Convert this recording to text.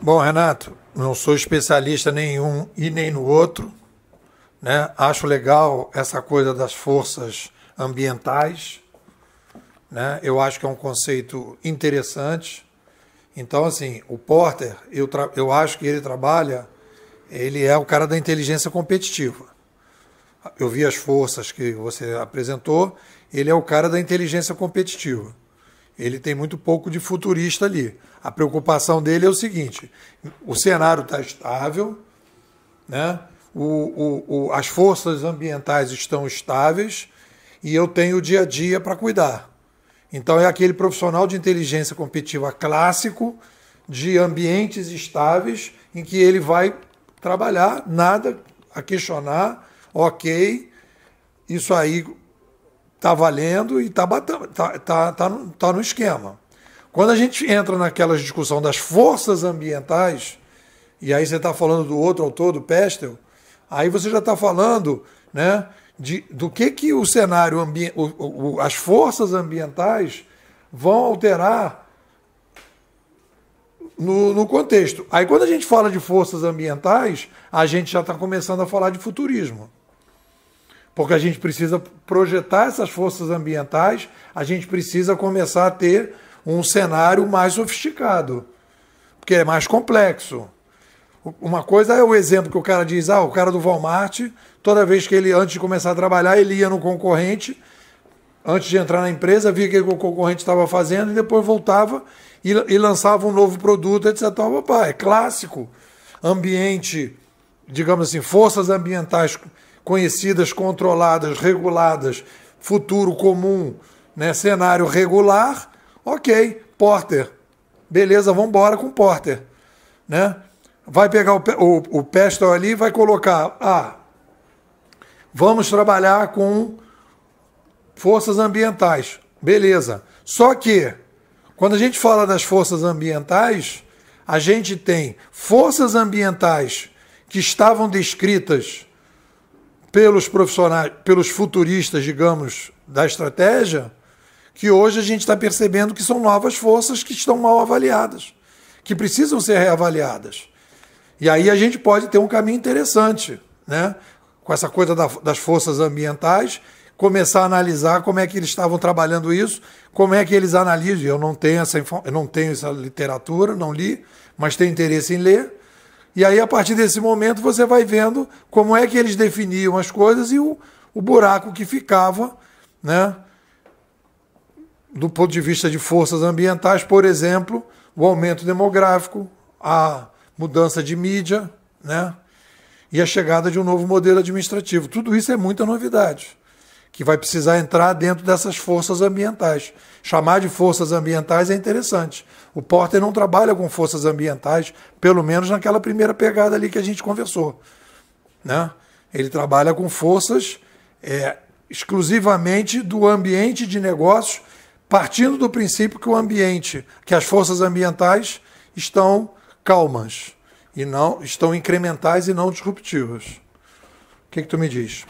Bom, Renato, não sou especialista nenhum e nem no outro. Né? Acho legal essa coisa das forças ambientais. Né? Eu acho que é um conceito interessante. Então, assim, o Porter, eu, eu acho que ele trabalha, ele é o cara da inteligência competitiva. Eu vi as forças que você apresentou, ele é o cara da inteligência competitiva. Ele tem muito pouco de futurista ali. A preocupação dele é o seguinte: o cenário está estável, né? O, o, o, as forças ambientais estão estáveis e eu tenho o dia a dia para cuidar. Então é aquele profissional de inteligência competitiva clássico de ambientes estáveis em que ele vai trabalhar, nada a questionar, ok, isso aí está valendo e está tá, tá, tá, no, tá no esquema. Quando a gente entra naquela discussão das forças ambientais, e aí você está falando do outro autor, do Pestel, aí você já está falando né, de, do que, que o cenário, ambi o, as forças ambientais vão alterar no, no, contexto. Aí quando a gente fala de forças ambientais, a gente já está começando a falar de futurismo porque a gente precisa projetar essas forças ambientais, a gente precisa começar a ter um cenário mais sofisticado, porque é mais complexo. Uma coisa é o exemplo que o cara diz, ah, o cara do Walmart, toda vez que ele, antes de começar a trabalhar, ele ia no concorrente, antes de entrar na empresa, via o que o concorrente estava fazendo e depois voltava e, e, lançava um novo produto, etc. Opa, é clássico. Ambiente, digamos assim, forças ambientais conhecidas, controladas, reguladas, futuro comum, né, cenário regular, ok, Porter, beleza, vamos embora com Porter, né? Vai pegar o, o, o Pestel ali e vai colocar, ah, vamos trabalhar com forças ambientais, beleza. Só que, quando a gente fala das forças ambientais, a gente tem forças ambientais que estavam descritas pelos profissionais, pelos futuristas, digamos, da estratégia, que hoje a gente está percebendo que são novas forças que estão mal avaliadas, que precisam ser reavaliadas. E aí a gente pode ter um caminho interessante, né? Com essa coisa da, das forças ambientais, começar a analisar como é que eles estavam trabalhando isso, como é que eles analisam. Eu não tenho essa, eu não tenho essa literatura, não li, mas tenho interesse em ler e aí, a partir desse momento, você vai vendo como é que eles definiam as coisas e o, o buraco que ficava, né? Do ponto de vista de forças ambientais, por exemplo, o aumento demográfico, a mudança de mídia, né? E a chegada de um novo modelo administrativo. Tudo isso é muita novidade que vai precisar entrar dentro dessas forças ambientais. Chamar de forças ambientais é interessante. O Porter não trabalha com forças ambientais, pelo menos naquela primeira pegada ali que a gente conversou. Né? Ele trabalha com forças é, exclusivamente do ambiente de negócios, partindo do princípio que o ambiente, que as forças ambientais estão calmas e não estão incrementais e não disruptivas. O que, que tu me diz?